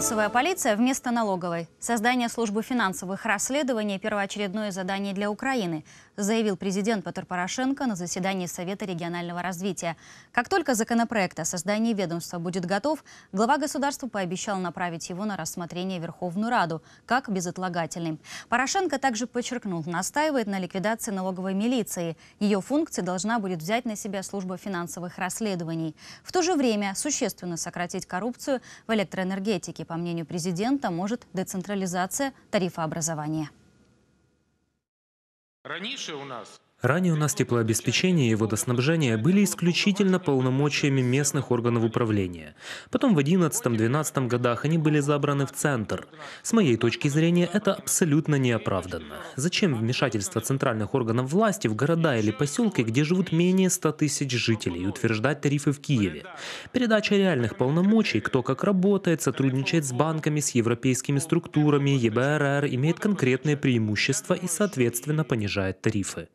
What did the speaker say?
Финансовая полиция вместо налоговой. Создание службы финансовых расследований – первоочередное задание для Украины, заявил президент Петр Порошенко на заседании Совета регионального развития. Как только законопроект о создании ведомства будет готов, глава государства пообещал направить его на рассмотрение Верховную Раду, как безотлагательный. Порошенко также подчеркнул, настаивает на ликвидации налоговой милиции. Ее функции должна будет взять на себя служба финансовых расследований. В то же время существенно сократить коррупцию в электроэнергетике по мнению президента, может децентрализация тарифообразования. Раньше у нас Ранее у нас теплообеспечение и водоснабжение были исключительно полномочиями местных органов управления. Потом в 2011-2012 годах они были забраны в центр. С моей точки зрения, это абсолютно неоправданно. Зачем вмешательство центральных органов власти в города или поселки, где живут менее 100 тысяч жителей, утверждать тарифы в Киеве? Передача реальных полномочий, кто как работает, сотрудничает с банками, с европейскими структурами, ЕБРР, имеет конкретные преимущества и, соответственно, понижает тарифы.